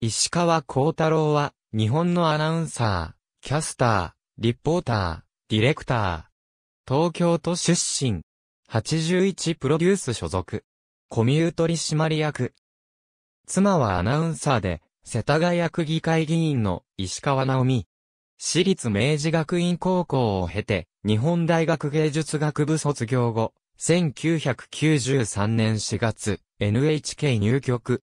石川幸太郎は、日本のアナウンサー、キャスター、リポーター、ディレクター。東京都出身。81プロデュース所属。コミュー取締役。妻はアナウンサーで、世田谷区議会議員の石川直美。私立明治学院高校を経て、日本大学芸術学部卒業後、1993年4月、NHK 入局。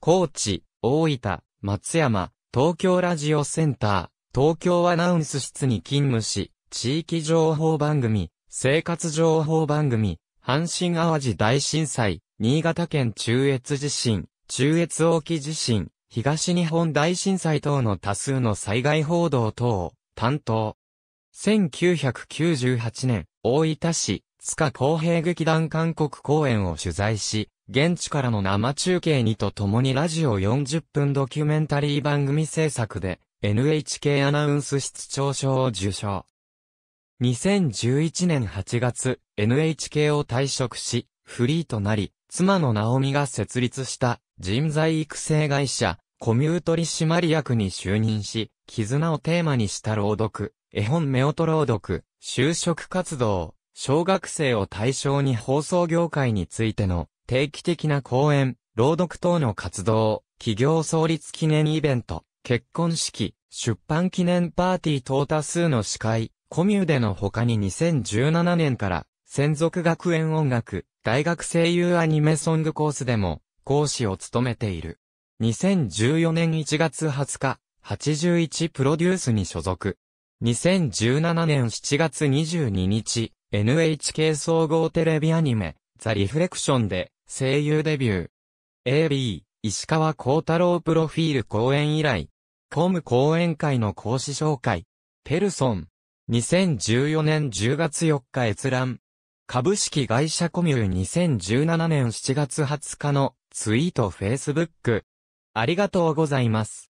高知、大分、松山、東京ラジオセンター、東京アナウンス室に勤務し、地域情報番組、生活情報番組、阪神淡路大震災、新潟県中越地震、中越沖地震、東日本大震災等の多数の災害報道等を担当。1998年、大分市、塚公平劇団韓国公演を取材し、現地からの生中継にとともにラジオ40分ドキュメンタリー番組制作で NHK アナウンス室長賞を受賞。2011年8月、NHK を退職し、フリーとなり、妻のナオミが設立した人材育成会社、コミュートリシマリ役に就任し、絆をテーマにした朗読、絵本目音朗読、就職活動、小学生を対象に放送業界についての定期的な講演、朗読等の活動、企業創立記念イベント、結婚式、出版記念パーティー等多数の司会、コミューでの他に2017年から、専属学園音楽、大学声優アニメソングコースでも、講師を務めている。2014年1月20日、81プロデュースに所属。2017年7月22日、NHK 総合テレビアニメ、ザ・リフレクションで、声優デビュー。AB、石川幸太郎プロフィール講演以来、公務講演会の講師紹介。ペルソン。2014年10月4日閲覧。株式会社コミュー2017年7月20日のツイート Facebook。ありがとうございます。